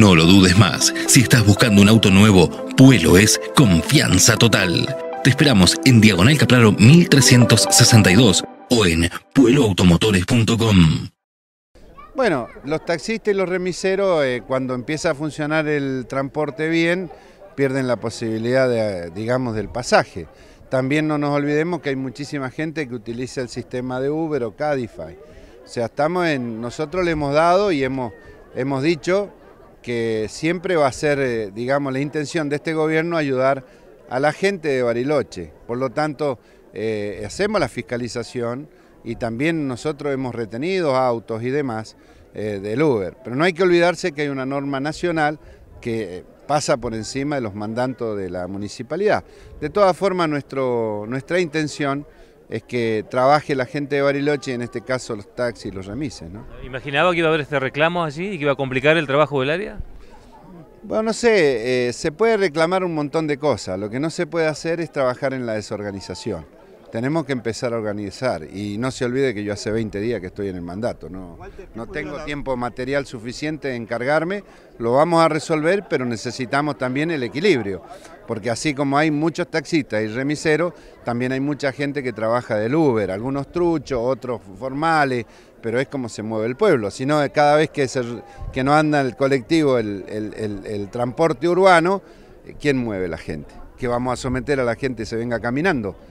No lo dudes más. Si estás buscando un auto nuevo, Puelo es confianza total. Te esperamos en Diagonal caplaro 1362 o en pueloautomotores.com. Bueno, los taxistas y los remiseros, eh, cuando empieza a funcionar el transporte bien, pierden la posibilidad, de, digamos, del pasaje. También no nos olvidemos que hay muchísima gente que utiliza el sistema de Uber o Cadify. O sea, estamos en, nosotros le hemos dado y hemos, hemos dicho que siempre va a ser, eh, digamos, la intención de este gobierno ayudar a la gente de Bariloche. Por lo tanto, eh, hacemos la fiscalización y también nosotros hemos retenido autos y demás eh, del Uber. Pero no hay que olvidarse que hay una norma nacional que pasa por encima de los mandatos de la municipalidad. De todas formas, nuestra intención es que trabaje la gente de Bariloche, en este caso los taxis, y los remises. ¿no? ¿Imaginaba que iba a haber este reclamo así y que iba a complicar el trabajo del área? Bueno, no sé, eh, se puede reclamar un montón de cosas. Lo que no se puede hacer es trabajar en la desorganización tenemos que empezar a organizar y no se olvide que yo hace 20 días que estoy en el mandato, no, tengo tiempo material suficiente de encargarme, lo vamos a resolver, pero necesitamos también el equilibrio, porque así como hay muchos taxistas y remiseros, también hay mucha gente que trabaja del Uber, algunos truchos, otros formales, pero es como se mueve el pueblo, si no cada vez que, que no anda el colectivo, el, transporte urbano, ¿quién mueve la gente? ¿Qué vamos a someter a la gente se venga caminando.